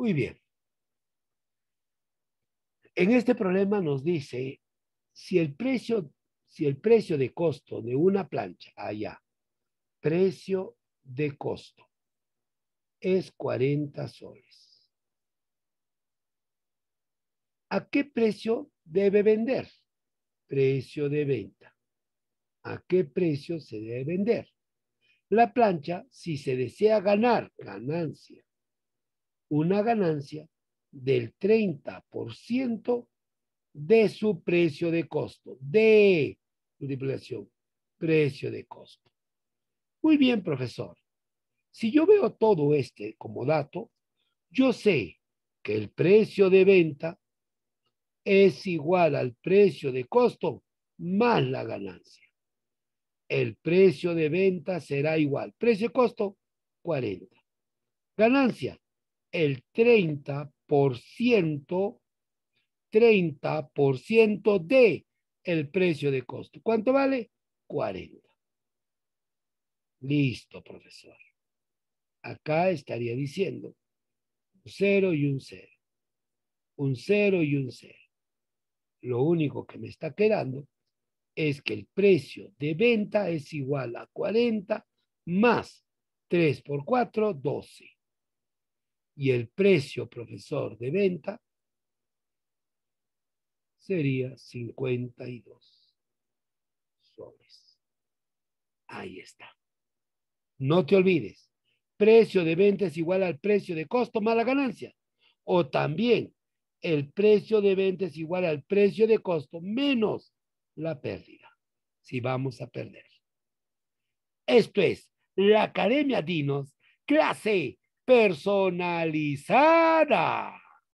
Muy bien. En este problema nos dice si el precio, si el precio de costo de una plancha, allá, ah, precio de costo, es 40 soles. ¿A qué precio debe vender? Precio de venta. ¿A qué precio se debe vender? La plancha, si se desea ganar ganancia una ganancia del 30% de su precio de costo, de multiplicación, precio de costo. Muy bien, profesor. Si yo veo todo este como dato, yo sé que el precio de venta es igual al precio de costo más la ganancia. El precio de venta será igual. Precio de costo, 40. Ganancia, el 30%, 30% de el precio de costo. ¿Cuánto vale? 40. Listo, profesor. Acá estaría diciendo un 0 y un 0. Un 0 y un 0. Lo único que me está quedando es que el precio de venta es igual a 40 más 3 por 4, 12 y el precio, profesor, de venta sería 52 soles. Ahí está. No te olvides, precio de venta es igual al precio de costo más la ganancia. O también el precio de venta es igual al precio de costo menos la pérdida, si vamos a perder. Esto es la Academia Dinos, clase personalizada.